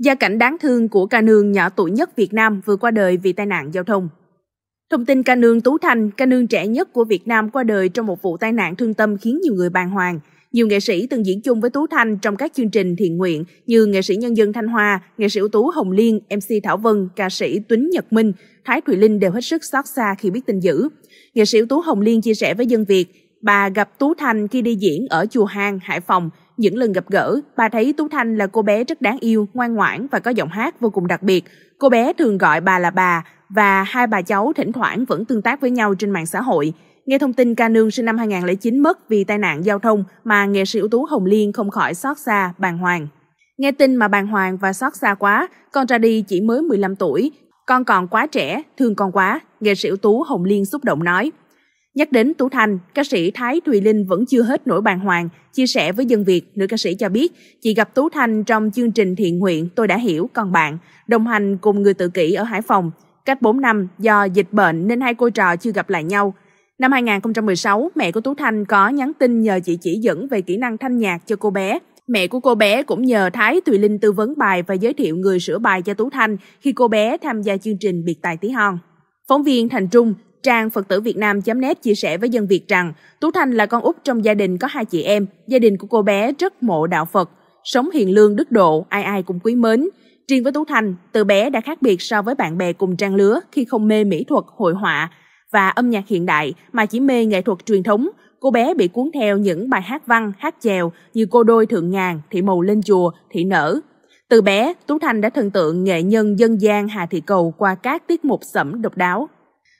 Gia cảnh đáng thương của ca nương nhỏ tuổi nhất Việt Nam vừa qua đời vì tai nạn giao thông. Thông tin ca nương Tú Thanh, ca nương trẻ nhất của Việt Nam qua đời trong một vụ tai nạn thương tâm khiến nhiều người bàng hoàng. Nhiều nghệ sĩ từng diễn chung với Tú Thanh trong các chương trình thiện nguyện như nghệ sĩ nhân dân Thanh Hoa, nghệ sĩ ưu tú Hồng Liên, MC Thảo Vân, ca sĩ Tuấn Nhật Minh, Thái Thùy Linh đều hết sức xót xa khi biết tin dữ. Nghệ sĩ ưu tú Hồng Liên chia sẻ với Dân Việt, bà gặp Tú Thanh khi đi diễn ở Chùa Hang, Hải Phòng. Những lần gặp gỡ, bà thấy Tú Thanh là cô bé rất đáng yêu, ngoan ngoãn và có giọng hát vô cùng đặc biệt. Cô bé thường gọi bà là bà và hai bà cháu thỉnh thoảng vẫn tương tác với nhau trên mạng xã hội. Nghe thông tin ca nương sinh năm 2009 mất vì tai nạn giao thông mà nghệ sĩ ưu tú Hồng Liên không khỏi xót xa, bàng hoàng. Nghe tin mà bàng hoàng và xót xa quá, con ra đi chỉ mới 15 tuổi, con còn quá trẻ, thương con quá, nghệ sĩ ưu tú Hồng Liên xúc động nói. Nhắc đến Tú Thành, ca sĩ Thái Thùy Linh vẫn chưa hết nỗi bàng hoàng. Chia sẻ với Dân Việt, nữ ca sĩ cho biết, chị gặp Tú Thành trong chương trình thiện nguyện Tôi đã hiểu còn bạn, đồng hành cùng người tự kỷ ở Hải Phòng. Cách 4 năm, do dịch bệnh nên hai cô trò chưa gặp lại nhau. Năm 2016, mẹ của Tú Thanh có nhắn tin nhờ chị chỉ dẫn về kỹ năng thanh nhạc cho cô bé. Mẹ của cô bé cũng nhờ Thái thùy Linh tư vấn bài và giới thiệu người sửa bài cho Tú Thanh khi cô bé tham gia chương trình Biệt tài tí hon. Phóng viên Thành Trung, Trang Phật tử Việt Nam.net chia sẻ với dân Việt rằng Tú Thanh là con út trong gia đình có hai chị em, gia đình của cô bé rất mộ đạo Phật, sống hiền lương đức độ, ai ai cũng quý mến. Riêng với Tú Thanh, từ bé đã khác biệt so với bạn bè cùng trang lứa khi không mê mỹ thuật, hội họa và âm nhạc hiện đại mà chỉ mê nghệ thuật truyền thống. Cô bé bị cuốn theo những bài hát văn, hát chèo như cô đôi thượng ngàn, thị màu lên chùa, thị nở. Từ bé, Tú Thanh đã thần tượng nghệ nhân dân gian Hà Thị Cầu qua các tiết mục sẩm độc đáo.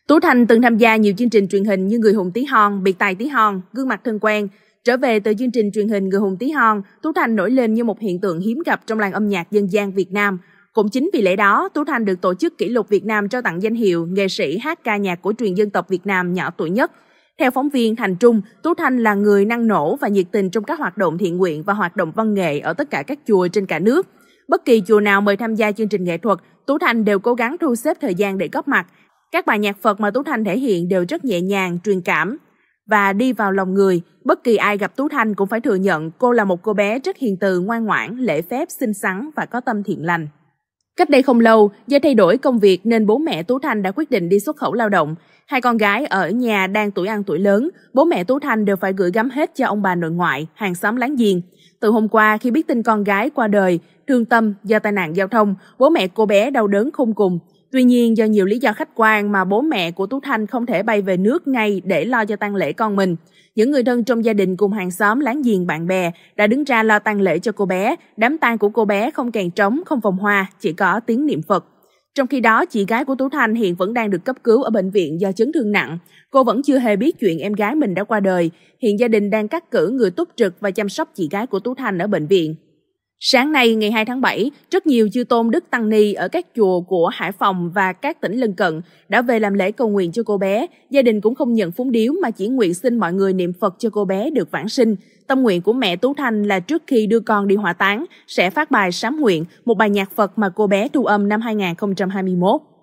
Tú Thành từng tham gia nhiều chương trình truyền hình như Người hùng tí hon, Biệt tài tí hon, Gương mặt thân quen. Trở về từ chương trình truyền hình Người hùng tí hon, Tú Thành nổi lên như một hiện tượng hiếm gặp trong làng âm nhạc dân gian Việt Nam. Cũng chính vì lẽ đó, Tú Thành được tổ chức kỷ lục Việt Nam trao tặng danh hiệu nghệ sĩ hát ca nhạc của truyền dân tộc Việt Nam nhỏ tuổi nhất. Theo phóng viên Thành Trung, Tú Thanh là người năng nổ và nhiệt tình trong các hoạt động thiện nguyện và hoạt động văn nghệ ở tất cả các chùa trên cả nước. Bất kỳ chùa nào mời tham gia chương trình nghệ thuật, Tú Thanh đều cố gắng thu xếp thời gian để góp mặt. Các bài nhạc Phật mà Tú Thanh thể hiện đều rất nhẹ nhàng, truyền cảm và đi vào lòng người. Bất kỳ ai gặp Tú Thanh cũng phải thừa nhận cô là một cô bé rất hiền từ, ngoan ngoãn, lễ phép, xinh xắn và có tâm thiện lành. Cách đây không lâu, do thay đổi công việc nên bố mẹ Tú Thanh đã quyết định đi xuất khẩu lao động. Hai con gái ở nhà đang tuổi ăn tuổi lớn, bố mẹ Tú Thanh đều phải gửi gắm hết cho ông bà nội ngoại, hàng xóm láng giềng. Từ hôm qua khi biết tin con gái qua đời, thương tâm do tai nạn giao thông, bố mẹ cô bé đau đớn khôn cùng. Tuy nhiên do nhiều lý do khách quan mà bố mẹ của Tú Thanh không thể bay về nước ngay để lo cho tang lễ con mình. Những người thân trong gia đình cùng hàng xóm láng giềng bạn bè đã đứng ra lo tang lễ cho cô bé. Đám tang của cô bé không càng trống, không vòng hoa, chỉ có tiếng niệm Phật. Trong khi đó, chị gái của Tú Thanh hiện vẫn đang được cấp cứu ở bệnh viện do chấn thương nặng. Cô vẫn chưa hề biết chuyện em gái mình đã qua đời. Hiện gia đình đang cắt cử người túc trực và chăm sóc chị gái của Tú Thanh ở bệnh viện. Sáng nay ngày 2 tháng 7, rất nhiều chư tôn Đức Tăng Ni ở các chùa của Hải Phòng và các tỉnh lân cận đã về làm lễ cầu nguyện cho cô bé. Gia đình cũng không nhận phúng điếu mà chỉ nguyện xin mọi người niệm Phật cho cô bé được vãng sinh. Tâm nguyện của mẹ Tú Thanh là trước khi đưa con đi hỏa táng sẽ phát bài sám nguyện, một bài nhạc Phật mà cô bé thu âm năm 2021.